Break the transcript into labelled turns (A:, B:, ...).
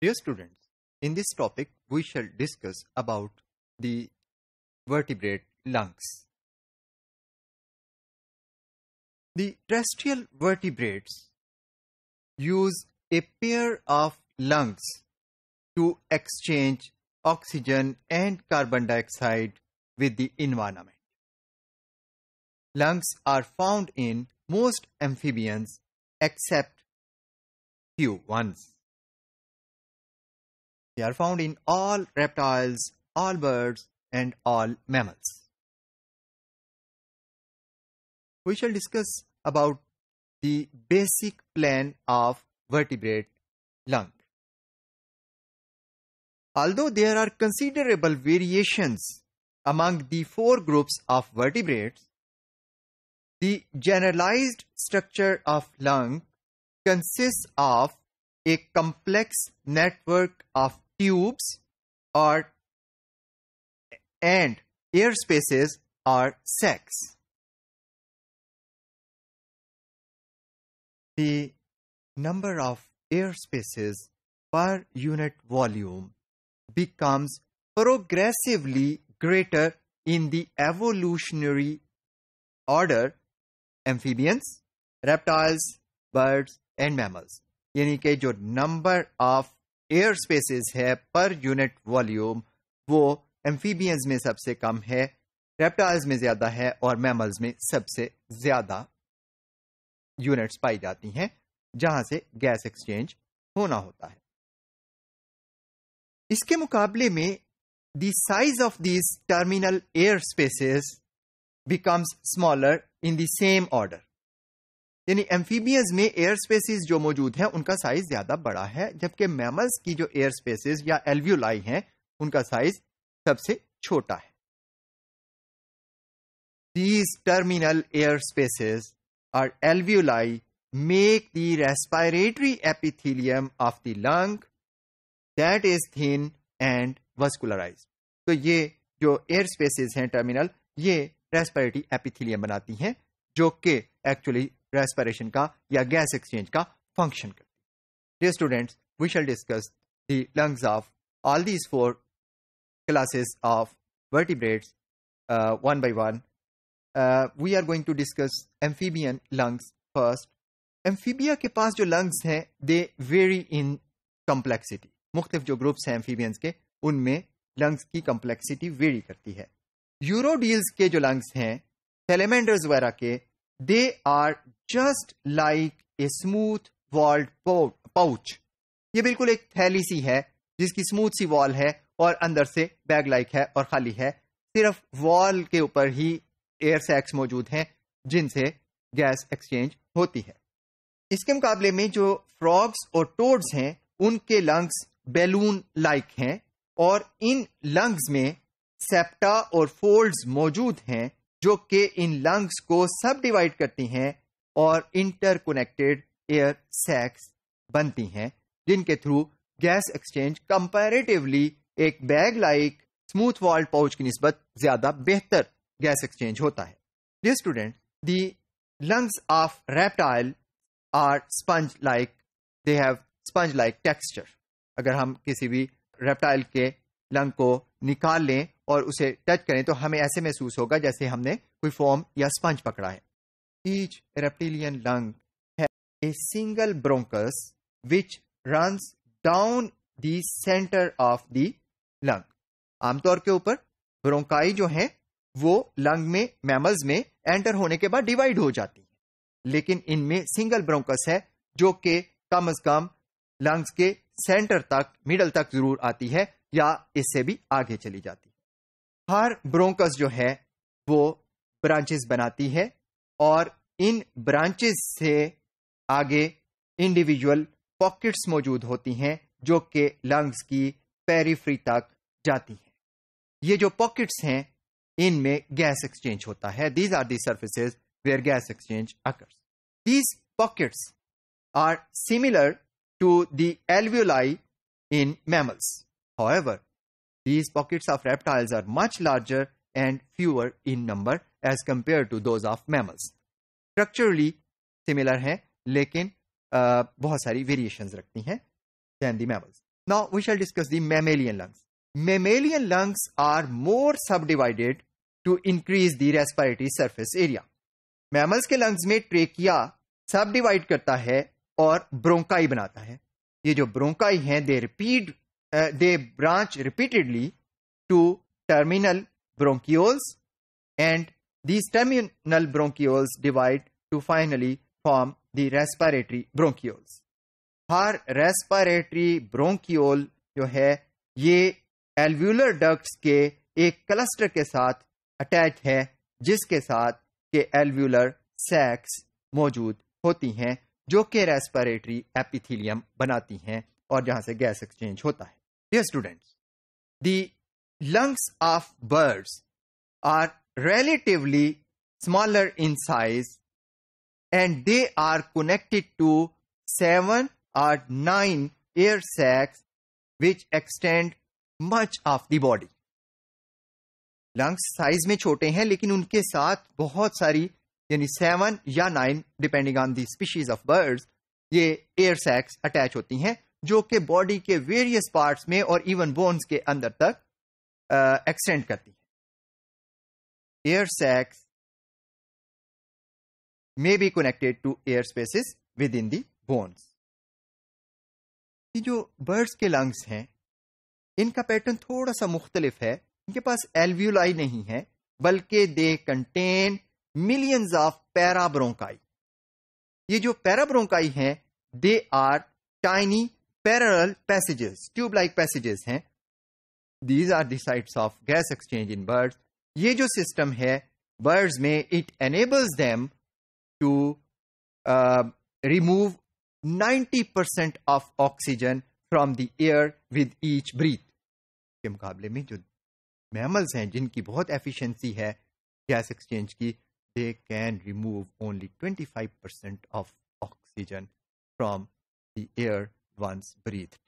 A: Dear students, in this topic we shall discuss about the vertebrate lungs. The terrestrial vertebrates use a pair of lungs to exchange oxygen and carbon dioxide with the environment. Lungs are found in most amphibians except few ones they are found in all reptiles, all birds, and all mammals. We shall discuss about the basic plan of vertebrate lung. Although there are considerable variations among the four groups of vertebrates, the generalized structure of lung consists of a complex network of tubes are and air spaces are sacs. The number of air spaces per unit volume becomes progressively greater in the evolutionary order amphibians, reptiles, birds and mammals. यानी कि जो number of air spaces है per unit volume वो amphibians में सबसे कम है reptiles में ज्यादा है और मैमल्स में सबसे ज्यादा यूनिट्स पाई जाती हैं जहां से गैस एक्सचेंज होना होता है इसके मुकाबले में the size of these terminal air spaces becomes smaller in the same order यानी एम्फीबियंस में एयर स्पेसिस जो मौजूद है उनका साइज ज्यादा बड़ा है जबकि मैमल्स की जो एयर स्पेसिस या एल्व्यूलाई हैं उनका साइज सबसे छोटा है these terminal air spaces or alveoli make the respiratory epithelium of the lung that is thin and vascularize तो ये जो एयर स्पेसिस हैं टर्मिनल ये रेस्पायरेटरी एपिथीलियम बनाती हैं जो कि एक्चुअली रेस्पिरेशन का या गैस एक्सचेंज का फंक्शन करती है dear students we shall discuss the lungs of all these four classes of vertebrates one by one we are going to discuss amphibian lungs first amphibia के पास जो lungs हैं they very in complexity मुख्तफ जो groups हैं amphibians के उनमें lungs की complexity very करती है यूरोडील्स के जो लंग्स हैं सेलेमेंडर्स वगैरह के they are just like a smooth walled pouch ये बिल्कुल एक थैली सी है जिसकी स्मूथ सी वॉल है और अंदर से बैग लाइक है और खाली है सिर्फ वॉल के ऊपर ही एयर सैक्स मौजूद हैं जिनसे गैस एक्सचेंज होती है इसके मुकाबले में जो फ्रॉग्स और टोड्स हैं उनके लंग्स बैलून लाइक हैं और इन लंग्स में सेप्टा और फोल्ड्स मौजूद हैं जो कि इन लंग्स को सब डिवाइड करती हैं और इंटरकनेक्टेड एयर सैक्स बनती हैं जिनके थ्रू गैस एक्सचेंज कंपैरेटिवली एक bag like smooth walled pouch की नस्बत ज्यादा बेहतर गैस एक्सचेंज होता है dear student the lungs of reptile are sponge like they have sponge like texture अगर हम किसी भी रेप्टाइल के लंग को निकाल लें और उसे टच करें तो हमें ऐसे महसूस होगा जैसे हमने कोई फॉर्म या स्पंज पकड़ा है each reptilian lung a single bronchus which run down the center of the lung आमतौर के ऊपर ब्रोंकाई जो है वो लंग में मैमल्स में एंटर होने के बाद डिवाइड हो जाती है लेकिन इनमें सिंगल ब्रोंकस है जो कि कम अज कम लंग्स के सेंटर तक मिडल तक जरूर आती है या इससे भी आगे चली जाती हर ब्रोंकस जो है वो ब्रांचेस बनाती है और इन ब्रांचेस से आगे इंडिविजुअल पॉकेट्स मौजूद होती हैं जो कि लंग्स की पेरीफ्री तक जाती हैं ये जो पॉकेट्स हैं इनमें गैस एक्सचेंज होता है these are the surfaces where gas exchange occurs these pockets are similar to the alveoli in mammals However, these pockets of reptiles are much larger and fewer in number as compared to those of mammals. Structurally similar हैं लेकिन uh, बहुत सारी variations rakhti hain than the mammals. Now we shall discuss the mammalian lungs. Mammalian lungs are more subdivided to increase the respiratory surface area. Mammals ke lungs mein trachea subdivide karta hai aur bronchi banata hai. है ये जो bronchi हैं they repeat uh, they branch repeatedly to terminal bronchioles and these terminal bronchioles divide to finally form the respiratory bronchioles. har respiratory bronchiole jo hai ye alveolar ducts ke ek cluster ke sath attached hai jiske sath ke alveolar sacs maujood hoti hain jo ke respiratory epithelium banati hain aur jahan se gas exchange hota hai Dear students, the lungs of birds are relatively smaller in size and they are connected to seven or nine air sacs which extend much of the body. Lungs size में छोटे हैं लेकिन उनके साथ बहुत सारी यानी seven या nine depending on the species of birds ये एयर सैक्स अटैच होती हैं जो कि बॉडी के वेरियस पार्ट्स में और इवन बोन्स के अंदर तक एक्सटेंड uh, करती है air sacs be connected to air spaces within the bones ये जो बर्ड्स के लंग्स हैं इनका पैटर्न थोड़ा सा मुख्तलिफ है इनके पास एल्व्यूलाई नहीं है बल्कि they contain millions of parabronchi ये जो पैराब्रोंकाई हैं they are tiny parallel passages tubelike passages हैं these are sites of gas exchange in birds ये जो सिस्टम है बर्ड्स में it enables them to remove 90% percent of oxygen from the air with each breath के मुकाबले में जो mammals हैं जिनकी बहुत एफिशिएंसी है गैस एक्सचेंज की they can remove only twenty five percent of oxygen from the air once breathed